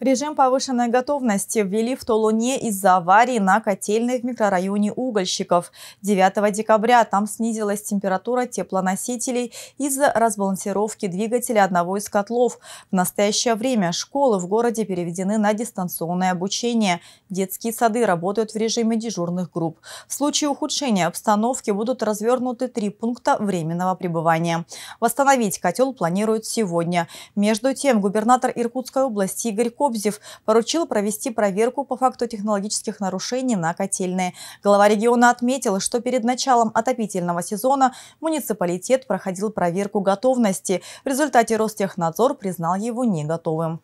Режим повышенной готовности ввели в Толуне из-за аварии на котельной в микрорайоне Угольщиков. 9 декабря там снизилась температура теплоносителей из-за разбалансировки двигателя одного из котлов. В настоящее время школы в городе переведены на дистанционное обучение. Детские сады работают в режиме дежурных групп. В случае ухудшения обстановки будут развернуты три пункта временного пребывания. Восстановить котел планируют сегодня. Между тем губернатор Иркутской области Игорь Ков Кобзев поручил провести проверку по факту технологических нарушений на котельные. Глава региона отметил, что перед началом отопительного сезона муниципалитет проходил проверку готовности. В результате Ростехнадзор признал его не готовым.